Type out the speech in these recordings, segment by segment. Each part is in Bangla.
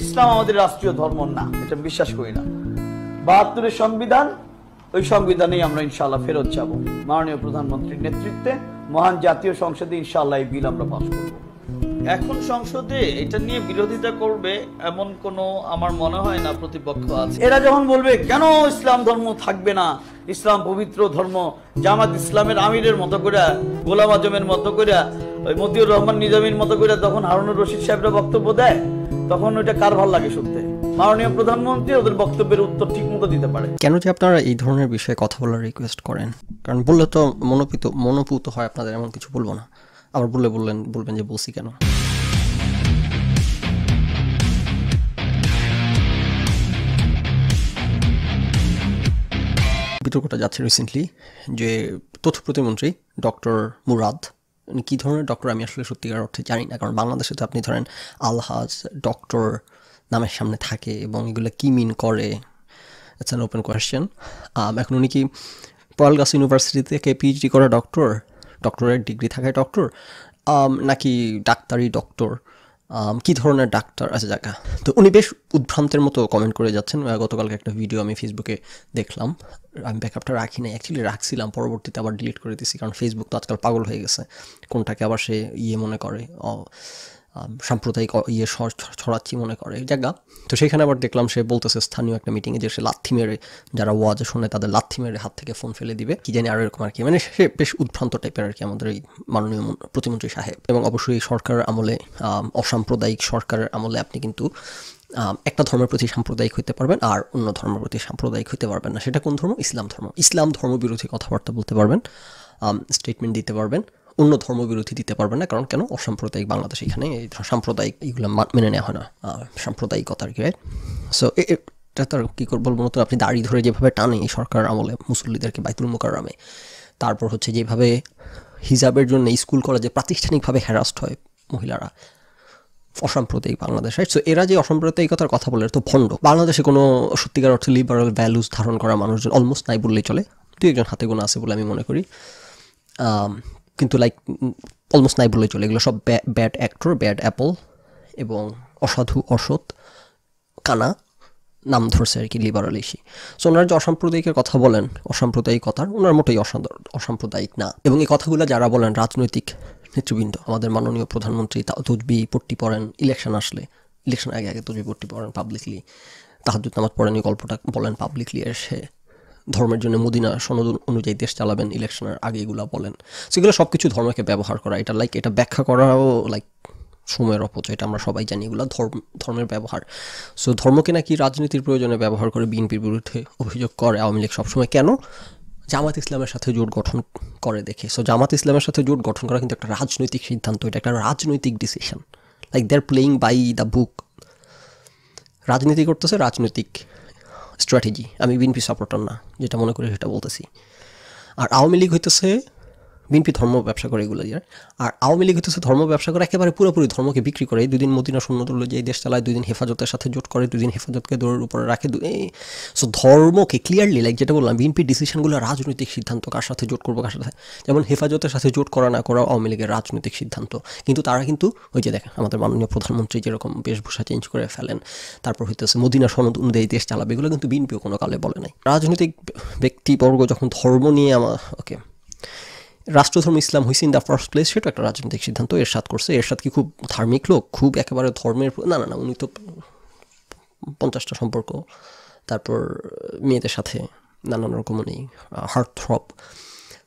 ইসলাম আমাদের রাষ্ট্রীয় ধর্ম না এটা বিশ্বাস করি না বাহাত্তরের সংবিধান ওই সংবিধানেই আমরা ইনশাল্লাহ ফেরত যাব মাননীয় প্রধানমন্ত্রীর নেতৃত্বে মহান জাতীয় সংসদে ইনশাল্লাহ এই বিল আমরা পাশ করব এখন সংসদে এটা নিয়ে বিরোধিতা করবে এমন কোনো আমার মনে হয় না প্রতিপক্ষ আছে এরা যখন বলবে কেন ইসলাম ধর্ম থাকবে না ইসলাম পবিত্র ধর্ম জামাত ইসলামের আমিরের মতো করে গোলাম আজমের মতো করে ওই মতিউর রহমান নিজামীর মতো করে তখন হারুনুর রশিদ সাহেবরা বক্তব্য দেয় তখন ওইটা কার ভাল লাগে শুনতে মাননীয় প্রধানমন্ত্রী ওদের বক্তব্যের উত্তর ঠিকমতো দিতে পারে কেন যে আপনারা এই ধরনের বিষয়ে কথা বলার রিকোয়েস্ট করেন কারণ বললে তো মনোপিত মনোপূত হয় আপনাদের এমন কিছু বলবো না আবার বললে বললেন বলবেন যে বলছি কেন বিতর্কটা যাচ্ছে রিসেন্টলি যে তথ্য প্রতিমন্ত্রী ডক্টর মুরাদ মানে কী ধরনের ডক্টর আমি আসলে সত্যিকার অর্থে জানি না কারণ বাংলাদেশে তো আপনি ধরেন আলহাজ ডক্টর নামের সামনে থাকে এবং এগুলো কী মিন করে ইটস অ্যান ওপেন কোয়েশ্চেন এখন উনি কি পয়ালগাছ ইউনিভার্সিটি থেকে পিএইচডি করা ডক্টর ডক্টরের ডিগ্রি থাকায় ডক্টর um, নাকি ডাক্তারি ডক্টর কি ধরনের ডাক্তার আছে জায়গা তো উনি বেশ উদ্ভ্রান্তের মতো কমেন্ট করে যাচ্ছেন গতকালকে একটা ভিডিও আমি ফেসবুকে দেখলাম আমি ব্যাকআপটা রাখি না অ্যাকচুয়ালি রাখছিলাম পরবর্তীতে আবার ডিলিট করে দিছি কারণ ফেসবুক তো আজকাল পাগল হয়ে গেছে কোনটাকে আবার সে ইয়ে মনে করে সাম্প্রদায়িক ইয়ে ছড়াচ্ছি মনে করে জায়গা তো সেখানে আবার দেখলাম সে বলতেছে স্থানীয় একটা মিটিংয়ে যে সে লাথি মেরে যারা ওয়াজে শোনে তাদের লাথি মেরে হাত থেকে ফোন ফেলে দিবে কি জানি আরও এরকম আর কি মানে সে বেশ উদ্ভ্রান্ত টাইপের আর কি আমাদের এই মাননীয় প্রতিমন্ত্রী সাহেব এবং অবশ্যই সরকার আমলে অসাম্প্রদায়িক সরকারের আমলে আপনি কিন্তু একটা ধর্মের প্রতি সাম্প্রদায়িক হইতে পারবেন আর অন্য ধর্মের প্রতি সাম্প্রদায়িক হইতে পারবেন না সেটা কোন ধর্ম ইসলাম ধর্ম ইসলাম ধর্ম বিরোধী কথাবার্তা বলতে পারবেন স্টেটমেন্ট দিতে পারবেন অন্য ধর্মবিরোধী দিতে পারবে না কারণ কেন অসাম্প্রদায়িক বাংলাদেশ এখানে সাম্প্রদায়িক এগুলো মেনে নেওয়া হয় না সাম্প্রদায়িকতার কি রাইট সো এটা তার কী করবো বলতো আপনি দাড়ি ধরে যেভাবে টানে এই সরকার আমলে মুসল্লিদেরকে বাইতুল মোকাররামে তারপর হচ্ছে যেভাবে হিজাবের জন্য স্কুল কলেজে প্রাতিষ্ঠানিকভাবে হ্যারাস্ট হয় মহিলারা অসাম্প্রদায়িক বাংলাদেশ রাইট সো এরা যে অসাম্প্রদায়িকতার কথা বলে তো ভণ্ড বাংলাদেশে কোনো সত্যিকার অর্থে লিবারাল ভ্যালুজ ধারণ করা মানুষজন অলমোস্ট নাই বললেই চলে দু একজন হাতে গোনা আছে বলে আমি মনে করি কিন্তু লাইক অলমোস্ট নাই বলে চলে এগুলো সব ব্যাড অ্যাক্টর ব্যাড অ্যাপল এবং অসাধু অসৎ কানা নাম ধরছে আর কি এসি সো ওনারা যে অসাম্প্রদায়িকের কথা বলেন অসাম্প্রদায়িকতার ওনার মোটেই অসাম্প্রদায়িক না এবং এই কথাগুলো যারা বলেন রাজনৈতিক নেতৃবৃন্দ আমাদের মাননীয় প্রধানমন্ত্রী তুজবি পট্টি পড়েন ইলেকশন আসলে ইলেকশন আগে আগে তুজবি পট্টি পড়েন পাবলিকলি তাহাজুদ নামাজ পড়েন এই গল্পটা বলেন পাবলিকলি এসে ধর্মের জন্য মদিনা সনদ অনুযায়ী দেশ চালাবেন ইলেকশনের আগে এগুলো বলেন সেগুলো সব কিছু ধর্মকে ব্যবহার করা এটা লাইক এটা ব্যাখ্যা করাও লাইক সময়ের অপচয় এটা আমরা সবাই জানি এগুলো ধর্ম ধর্মের ব্যবহার সো ধর্মকে নাকি রাজনীতির প্রয়োজনে ব্যবহার করে বিএনপির বিরুদ্ধে অভিযোগ করে আওয়ামী লীগ সবসময় কেন জামাত ইসলামের সাথে জোট গঠন করে দেখে সো জামাত ইসলামের সাথে জোট গঠন করা কিন্তু একটা রাজনৈতিক সিদ্ধান্ত এটা একটা রাজনৈতিক decision like they are playing by the book রাজনীতি করতেছে রাজনৈতিক স্ট্র্যাটেজি আমি বিএনপি সাপোর্টার না যেটা মনে করি সেটা বলতেছি আর আওয়ামী লীগ হইতেছে বিএনপি ধর্ম ব্যবসা করে এগুলো যার আর আওয়ামী লীগ হচ্ছে ধর্ম ব্যবসা করে একেবারে পুরোপুরি ধর্মকে বিক্রি করে দুদিন মদিনা শূন্যতুল্য যে দেশ চালায় দুদিন হেফাজতের সাথে জোট করে দুদিন হেফাজতকে দৌড়ের উপরে রাখে সো ধর্মকে ক্লিয়ারলি লাইক যেটা বললাম বিএনপি ডিসিশনগুলো রাজনৈতিক সিদ্ধান্ত কার সাথে জোট করবো কার সাথে যেমন হেফাজতের সাথে জোট করা না করা আওয়ামী লীগের রাজনৈতিক সিদ্ধান্ত কিন্তু তারা কিন্তু ওই যে দেখেন আমাদের মাননীয় প্রধানমন্ত্রী যেরকম বেশভূষা চেঞ্জ করে ফেলেন তারপর হইতেছে মদিনা সনদ অনুযায়ী দেশ চালাবে এগুলো কিন্তু বিএনপিও কোনো কালে বলে নাই রাজনৈতিক ব্যক্তিবর্গ যখন ধর্ম নিয়ে আমার ওকে রাষ্ট্রধর্ম ইসলাম হয়েছে ইন দ্য ফার্স্ট প্লেস সেটা একটা রাজনৈতিক সিদ্ধান্ত এরশাদ করছে এরশাদ কি খুব ধার্মিক লোক খুব একেবারে ধর্মের না না না উনি তো পঞ্চাশটা সম্পর্ক তারপর মেয়েদের সাথে নানান রকম উনি হার্ট থ্রপ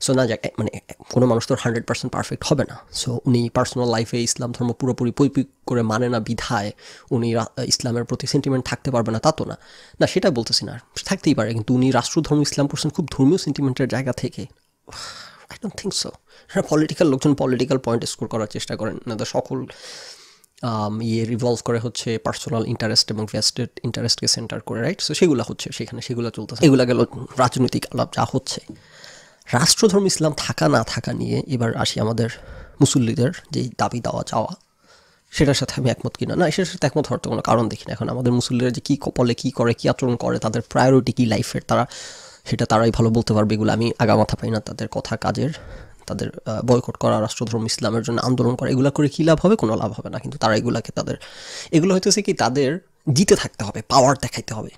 সো না যাক মানে কোনো মানুষ তো হান্ড্রেড পার্সেন্ট পারফেক্ট হবে না সো উনি পার্সোনাল লাইফে ইসলাম ধর্ম পুরোপুরি পরিপিক করে মানে না বিধায় উনি ইসলামের প্রতি সেন্টিমেন্ট থাকতে পারবে না তা তো না না সেটা বলতেছি না থাকতেই পারে কিন্তু উনি রাষ্ট্রধর্ম ইসলাম করছেন খুব ধর্মীয় সেন্টিমেন্টের জায়গা থেকে আই ডোন্ট থিঙ্ক সো হ্যাঁ পলিটিক্যাল লোকজন পলিটিক্যাল পয়েন্ট স্কোর করার চেষ্টা করেন না তো সকল um, ইয়ে রিভলভ করে হচ্ছে পার্সোনাল ইন্টারেস্ট এবং ভেস্টেড ইন্টারেস্টকে সেন্টার করে রাইট সো সেগুলো হচ্ছে সেখানে সেগুলো চলতেছে এগুলো গেল রাজনৈতিক আলাপ যা হচ্ছে রাষ্ট্রধর্ম ইসলাম থাকা না থাকা নিয়ে এবার আসি আমাদের মুসল্লিদের যেই দাবি দেওয়া চাওয়া সেটার সাথে আমি একমত কিনা না সেটার সাথে একমত হওয়ার তো কোনো কারণ দেখি না এখন আমাদের মুসল্লিরা যে কী কপলে কী করে কী আচরণ করে তাদের প্রায়োরিটি কী লাইফের তারা সেটা তারাই ভালো বলতে পারবে এগুলো আমি আগা মাথা পাই না তাদের কথা কাজের তাদের বয়কট করা রাষ্ট্রধর্ম ইসলামের জন্য আন্দোলন করা এগুলো করে কী লাভ হবে কোনো লাভ হবে না কিন্তু তারা এগুলাকে তাদের এগুলো হইতেছে কি তাদের জিতে থাকতে হবে পাওয়ার দেখাইতে হবে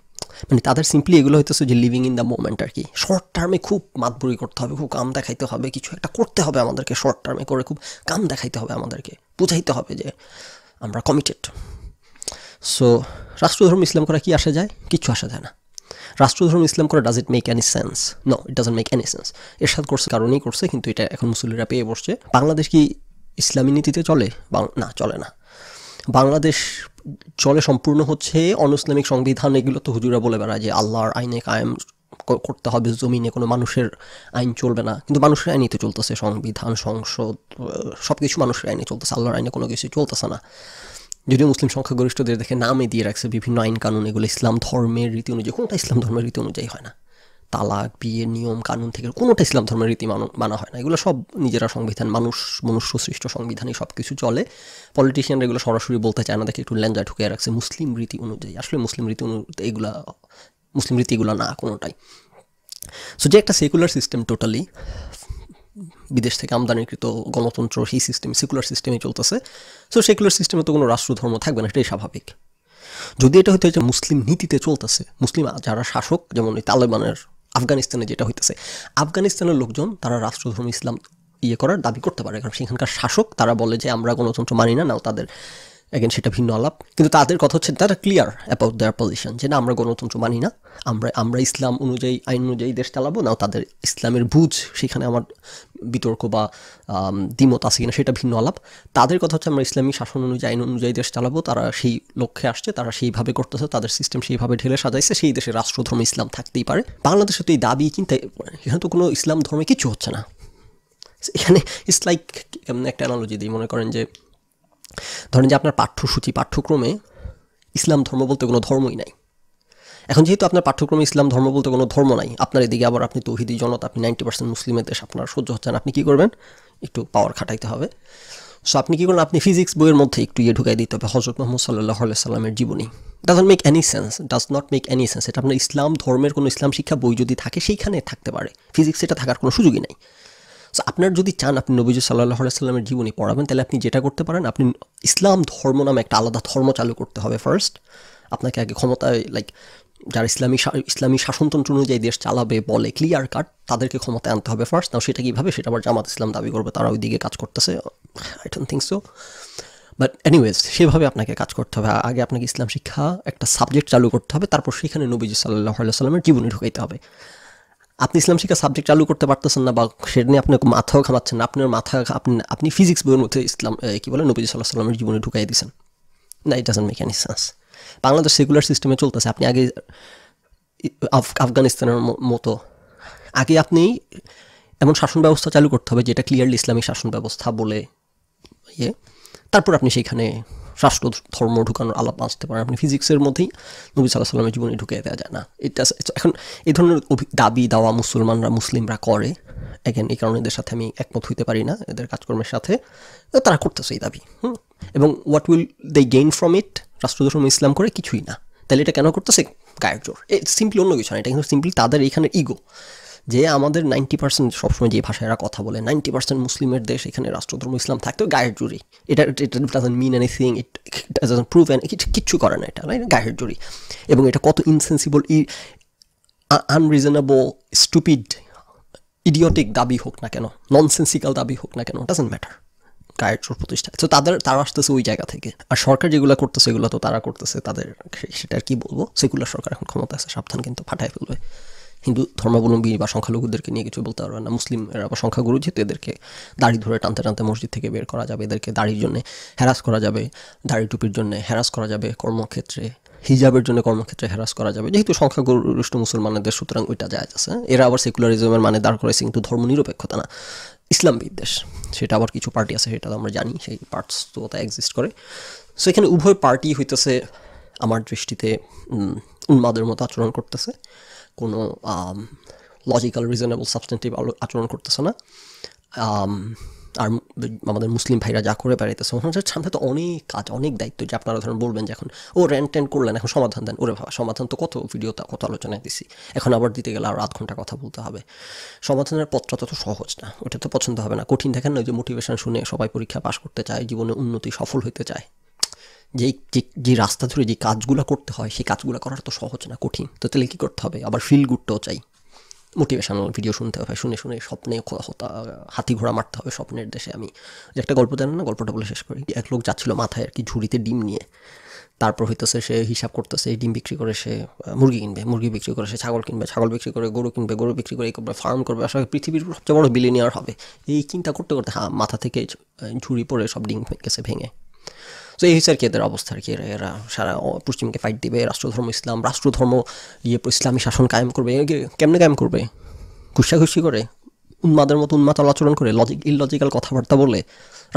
মানে তাদের সিম্পলি এগুলো হইতেছে যে লিভিং ইন দ্য মোমেন্ট আর কি শর্ট টার্মে খুব মাতবুরি করতে হবে খুব কাম দেখাইতে হবে কিছু একটা করতে হবে আমাদেরকে শর্ট টার্মে করে খুব কাম দেখাইতে হবে আমাদেরকে বুঝাইতে হবে যে আমরা কমিটেড সো রাষ্ট্রধর্ম ইসলাম করা কি আসা যায় কিছু আসা যায় না রাষ্ট্রধর্ম ইসলাম করা does it make any sense no it doesn't make any sense Ershad করছে কারণেই করছে কিন্তু এটা এখন মুসলিরা পেয়ে বসছে বাংলাদেশ কি ইসলামী নীতিতে চলে না চলে না বাংলাদেশ চলে সম্পূর্ণ হচ্ছে অন ইসলামিক সংবিধান এগুলো তো হুজুরা বলে বেড়ায় যে আল্লাহর আইনে কায়েম করতে হবে জমিনে কোনো মানুষের আইন চলবে না কিন্তু মানুষের আইনই তো চলতেছে সংবিধান সংসদ সব কিছু মানুষের আইনে চলতেছে আল্লাহর আইনে কোনো কিছু চলতেছে না যদিও মুসলিম সংখ্যাগরিষ্ঠদের দেখে নামে দিয়ে রাখছে বিভিন্ন আইন কানুন এগুলো ইসলাম ধর্মের রীতি অনুযায়ী কোনোটা ইসলাম ধর্মের রীতি অনুযায়ী হয় না তালাক বিয়ের নিয়ম কানুন থেকে কোনোটা ইসলাম ধর্মের রীতি মানা হয় না এগুলো সব নিজেরা সংবিধান মানুষ মনুষ্য সৃষ্ট সংবিধানে সব কিছু চলে পলিটিশিয়ানরা এগুলো সরাসরি বলতে চায় না দেখে একটু ল্যাঞ্জা ঢুকে রাখছে মুসলিম রীতি অনুযায়ী আসলে মুসলিম রীতি অনু এগুলা মুসলিম এগুলো না কোনোটাই সো যে একটা সেকুলার সিস্টেম টোটালি বিদেশ থেকে আমদানিকৃত গণতন্ত্র সেই সিস্টেম সেকুলার সিস্টেমে চলতেছে সো সেকুলার সিস্টেমে তো কোনো রাষ্ট্রধর্ম থাকবে না সেটাই স্বাভাবিক যদি এটা হইতে যে মুসলিম নীতিতে চলতেছে মুসলিম যারা শাসক যেমন ওই তালেবানের আফগানিস্তানে যেটা হইতেছে আফগানিস্তানের লোকজন তারা রাষ্ট্রধর্ম ইসলাম ইয়ে করার দাবি করতে পারে কারণ সেখানকার শাসক তারা বলে যে আমরা গণতন্ত্র মানি না নাও তাদের অ্যাগেন সেটা ভিন্ন আলাপ কিন্তু তাদের কথা হচ্ছে তারা ক্লিয়ার অ্যাবাউট দেয়ার পজিশন যে না আমরা গণতন্ত্র মানি না আমরা আমরা ইসলাম অনুযায়ী আইন অনুযায়ী দেশ চালাবো না তাদের ইসলামের বুঝ সেখানে আমার বিতর্ক বা দ্বিমত আছে কিনা সেটা ভিন্ন আলাপ তাদের কথা হচ্ছে আমরা ইসলামী শাসন অনুযায়ী আইন অনুযায়ী দেশ চালাবো তারা সেই লক্ষ্যে আসছে তারা সেইভাবে করতেছে তাদের সিস্টেম সেইভাবে ঢেলে সাজাইছে সেই দেশে রাষ্ট্রধর্ম ইসলাম থাকতেই পারে বাংলাদেশে তো এই দাবি কিন্তু এখানে তো কোনো ইসলাম ধর্মে কিছু হচ্ছে না এখানে ইটস লাইক একটা অ্যানালজি দিই মনে করেন যে ধরেন যে আপনার পাঠ্যসূচি পাঠ্যক্রমে ইসলাম ধর্ম বলতে কোনো ধর্মই নাই এখন যেহেতু আপনার পাঠ্যক্রমে ইসলাম ধর্ম বলতে কোনো ধর্ম নাই আপনার এদিকে আবার আপনি তৌহিদি জনতা আপনি নাইনটি পার্সেন্ট মুসলিমের দেশ আপনার সহ্য হচ্ছেন আপনি কী করবেন একটু পাওয়ার খাটাইতে হবে সো আপনি কী করেন আপনি ফিজিক্স বইয়ের মধ্যে একটু ইয়ে ঢুকাই দিতে হবে হজরত মোহাম্মদ সাল্লাহ সাল্লামের জীবনী doesn't make any sense does not make any sense এটা আপনার ইসলাম ধর্মের কোনো ইসলাম শিক্ষা বই যদি থাকে সেইখানে থাকতে পারে ফিজিক্স এটা থাকার কোনো সুযোগই নাই সো আপনার যদি চান আপনি নবীজ সাল্লাহ সাল্লামের জীবনী পড়াবেন তাহলে আপনি যেটা করতে পারেন আপনি ইসলাম ধর্ম নামে একটা আলাদা ধর্ম চালু করতে হবে ফার্স্ট আপনাকে আগে ক্ষমতায় লাইক যারা ইসলামী ইসলামী শাসনতন্ত্র অনুযায়ী দেশ চালাবে বলে ক্লিয়ার কাট তাদেরকে ক্ষমতায় আনতে হবে ফার্স্ট নাও সেটা কীভাবে সেটা আবার জামাত ইসলাম দাবি করবে তারা ওই দিকে কাজ করতেছে I don't think so but anyways সেভাবে আপনাকে কাজ করতে হবে আগে আপনাকে ইসলাম শিক্ষা একটা সাবজেক্ট চালু করতে হবে তারপর সেখানে নবীজ সাল্লাহ সাল্লামের জীবনী ঢুকাইতে হবে আপনি ইসলাম শিক্ষা সাবজেক্ট চালু করতে পারতেছেন না বা সেটা নিয়ে আপনি মাথাও ঘামাচ্ছেন না আপনার মাথা আপনি আপনি ফিজিক্স বইয়ের মধ্যে ইসলাম কী বলে নবী সাল্লাহ সাল্লামের জীবনে ঢুকাই দিয়েছেন না it doesn't make any sense Bangladesh secular সিস্টেমে চলতেছে আপনি আগে আফগানিস্তানের মতো আগে আপনি এমন শাসন ব্যবস্থা চালু করতে হবে যেটা ক্লিয়ারলি ইসলামিক শাসন ব্যবস্থা বলে ইয়ে তারপর আপনি সেইখানে রাষ্ট্র ধর্ম ঢুকানোর আলাপ আসতে পারে আপনি ফিজিক্সের মানে মধ্যেই নবী সাল্লাহ সাল্লামের জীবনে ঢুকিয়ে দেওয়া যায় না এটা এখন এই ধরনের দাবি দাওয়া মুসলমানরা মুসলিমরা করে এখন এই কারণে এদের সাথে আমি একমত হইতে পারি না এদের কাজকর্মের সাথে তারা করতেছে এই দাবি হুম এবং what will they gain from it রাষ্ট্রধর্ম ইসলাম করে কিছুই না তাহলে এটা কেন করতেছে গায়ের জোর এ সিম্পলি অন্য কিছু না এটা কিন্তু সিম্পলি তাদের এখানে ইগো যে আমাদের নাইনটি পার্সেন্ট সবসময় যে ভাষায় এরা কথা বলে নাইনটি পার্সেন্ট মুসলিমের দেশ এখানে রাষ্ট্রধর্ম ইসলাম থাকতেও গায়ের জুড়ি এটা এটা doesn't mean anything it doesn't prove an কিচ্ছু করে না এটা গায়ের জুড়ি এবং এটা কত ইনসেন্সিবল ই আনরিজনেবল স্টুপিড ইডিওটিক দাবি হোক না কেন ননসেন্সিক্যাল দাবি হোক না কেন ডাজেন্ট ম্যাটার কার্যর প্রতিষ্ঠা তো তাদের তারা আসতেছে ওই জায়গা থেকে আর সরকার যেগুলো করতেছে এগুলো তো তারা করতেছে তাদের সেটা আর কি বলবো সেগুলো সরকার এখন ক্ষমতা আছে সাবধান কিন্তু ফাটায় ফেলবে হিন্দু ধর্মাবলম্বী বা সংখ্যালঘুদেরকে নিয়ে কিছু বলতে পারবেন না মুসলিম এরা বা সংখ্যাগুরু যেহেতু এদেরকে দাড়ি ধরে টানতে টানতে মসজিদ থেকে বের করা যাবে এদেরকে দাড়ির জন্য হ্যারাস করা যাবে দাড়ি টুপির জন্য হ্যারাস করা যাবে কর্মক্ষেত্রে হিজাবের জন্য কর্মক্ষেত্রে হ্যারাস করা যাবে যেহেতু সংখ্যাগরিষ্ঠ মুসলমানদের সুতরাং ওইটা যায় আছে এরা আবার সেকুলারিজমের মানে দাঁড় করেছে কিন্তু ধর্ম নিরপেক্ষতা না ইসলাম বিদ্বেষ সেটা আবার কিছু পার্টি আছে সেটা তো আমরা জানি সেই পার্টস তো তা এক্সিস্ট করে সো এখানে উভয় পার্টি হইতেছে আমার দৃষ্টিতে উন্মাদের মতো আচরণ করতেছে কোনো লজিক্যাল রিজনেবল সাবস্টেন্টিভ আচরণ করতেছে না um, আর আমাদের মুসলিম ভাইরা যা করে বেড়াইতেছে ওনাদের সামনে তো অনেক কাজ অনেক দায়িত্ব যে আপনারা ধরেন বলবেন যে এখন ও র্যান্ট ট্যান্ট করলেন এখন সমাধান দেন ওরে ভাবা সমাধান তো কত ভিডিওতে কত আলোচনায় দিছি এখন আবার দিতে গেলে আর আধ ঘন্টা কথা বলতে হবে সমাধানের পথটা তো সহজ না ওটা তো পছন্দ হবে না কঠিন দেখেন না ওই যে মোটিভেশন শুনে সবাই পরীক্ষা পাশ করতে চায় জীবনে উন্নতি সফল হতে চায় যে যে যে রাস্তা ধরে যে কাজগুলো করতে হয় সেই কাজগুলো করাটা তো সহজ না কঠিন তো তাহলে কী করতে হবে আবার ফিল গুডটাও চাই মোটিভেশনাল ভিডিও শুনতে হবে শুনে শুনে স্বপ্নে হতা হাতি ঘোড়া মারতে হবে স্বপ্নের দেশে আমি যে একটা গল্প জানেন না গল্পটা বলে শেষ করি এক লোক যাচ্ছিল মাথায় আর কি ঝুড়িতে ডিম নিয়ে তারপর হইতেছে সে হিসাব করতেছে এই ডিম বিক্রি করে সে মুরগি কিনবে মুরগি বিক্রি করে সে ছাগল কিনবে ছাগল বিক্রি করে গরু কিনবে গরু বিক্রি করে এই করবে ফার্ম করবে আসলে পৃথিবীর সবচেয়ে বড় বিলিনিয়ার হবে এই চিন্তা করতে করতে হ্যাঁ মাথা থেকে ঝুড়ি পড়ে সব ডিম গেছে ভেঙে তো এই হিসেবে কি এদের অবস্থা আর কি এরা সারা পশ্চিমকে ফাইট দিবে রাষ্ট্রধর্ম ইসলাম রাষ্ট্রধর্ম ইয়ে ইসলামী শাসন কায়েম করবে কেমনে কায়েম করবে ঘুষাঘুষি করে উন্মাদের মতো উন্মাদ আচরণ করে লজিক ইললজিক্যাল কথাবার্তা বলে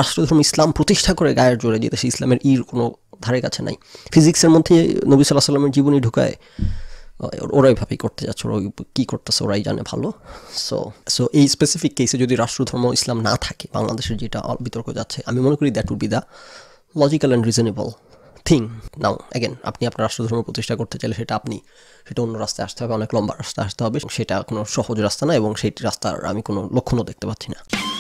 রাষ্ট্রধর্ম ইসলাম প্রতিষ্ঠা করে গায়ের জোরে যেতে সে ইসলামের ইর কোনো ধারে কাছে নাই ফিজিক্সের মধ্যে নবী সাল্লাহ সাল্লামের জীবনী ঢুকায় ওরা এভাবেই করতে যাচ্ছে ওরা কী করতেছে ওরাই জানে ভালো সো সো এই স্পেসিফিক কেসে যদি রাষ্ট্রধর্ম ইসলাম না থাকে বাংলাদেশের যেটা বিতর্ক যাচ্ছে আমি মনে করি that would be the logical and reasonable thing now again আপনি আপনার রাষ্ট্রধর্ম প্রতিষ্ঠা করতে চাইলে সেটা আপনি সেটা অন্য রাস্তায় আসতে হবে অনেক লম্বা রাস্তায় আসতে হবে সেটা কোনো সহজ রাস্তা না এবং সেই রাস্তার আমি কোনো লক্ষণও দেখতে পাচ্ছি না